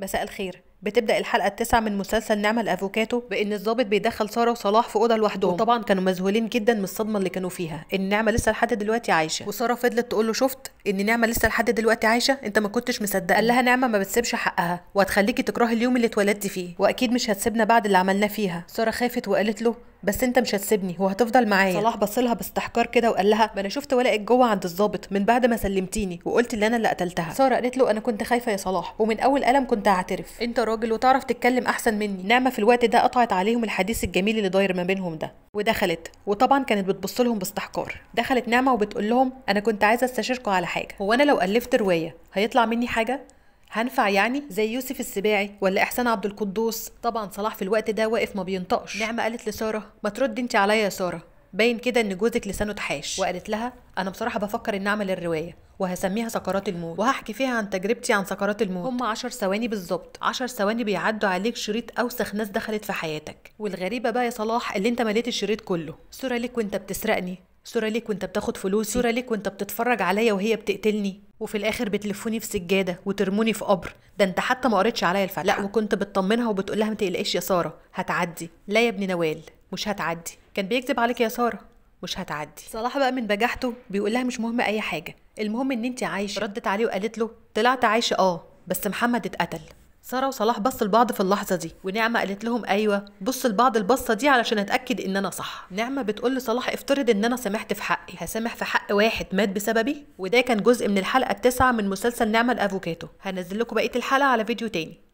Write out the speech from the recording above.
مساء الخير بتبدا الحلقه التاسعه من مسلسل نعمه الافوكاتو بان الضابط بيدخل ساره وصلاح في اوضه لوحدهم وطبعا كانوا مذهولين جدا من الصدمه اللي كانوا فيها ان نعمه لسه لحد دلوقتي عايشه وساره فضلت تقول له شفت ان نعمه لسه لحد دلوقتي عايشه انت ما كنتش مصدق قال لها نعمه ما بتسيبش حقها وهتخليكي تكرهي اليوم اللي اتولدتي فيه واكيد مش هتسيبنا بعد اللي عملناه فيها ساره خافت وقالت له بس انت مش هتسيبني وهتفضل معايا صلاح بص لها باستحقار كده وقال لها ما انا شفت ورقك جوه عند الضابط من بعد ما سلمتيني وقلت اللي انا اللي قتلتها ساره قالت له انا كنت خايفه يا صلاح ومن اول قلم كنت هعترف انت راجل وتعرف تتكلم احسن مني نعمه في الوقت ده قطعت عليهم الحديث الجميل اللي داير ما بينهم ده ودخلت وطبعا كانت بتبص لهم باستحقار دخلت نعمه وبتقول لهم انا كنت عايزه استشيركم على حاجه هو انا لو الفت روايه هيطلع مني حاجه هنفع يعني زي يوسف السباعي ولا احسان عبد القدوس طبعا صلاح في الوقت ده واقف ما بينطقش نعمه قالت لساره ما ترد انت عليا يا ساره باين كده ان جوزك لسانه تحاش وقالت لها انا بصراحه بفكر ان اعمل الروايه وهسميها سكرات الموت وهحكي فيها عن تجربتي عن سكرات الموت هم 10 ثواني بالظبط 10 ثواني بيعدوا عليك شريط اوسخ ناس دخلت في حياتك والغريبه بقى يا صلاح اللي انت مليت الشريط كله صوره ليك وانت بتسرقني صورة ليك وانت بتاخد فلوسي صورة ليك وانت بتتفرج عليا وهي بتقتلني وفي الاخر بتلفوني في سجادة وترموني في قبر ده انت حتى ما قريتش عليا الفتحة لا وكنت بتطمنها وبتقولها ما تقلقيش يا سارة هتعدي لا يا ابن نوال مش هتعدي كان بيكذب عليك يا ساره مش هتعدي صلاح بقى من بجحته بيقول لها مش مهم اي حاجه المهم ان انت عايشه ردت عليه وقالت له طلعت عايشه اه بس محمد اتقتل ساره وصلاح بصوا لبعض في اللحظه دي ونعمه قالت لهم ايوه بص لبعض البصه دي علشان اتاكد ان انا صح نعمه بتقول لصلاح افترض ان انا سمحت في حقي هسامح في حق واحد مات بسببي وده كان جزء من الحلقه التاسعه من مسلسل نعمه الافوكاتو هنزل لكم بقيه الحلقه على فيديو تاني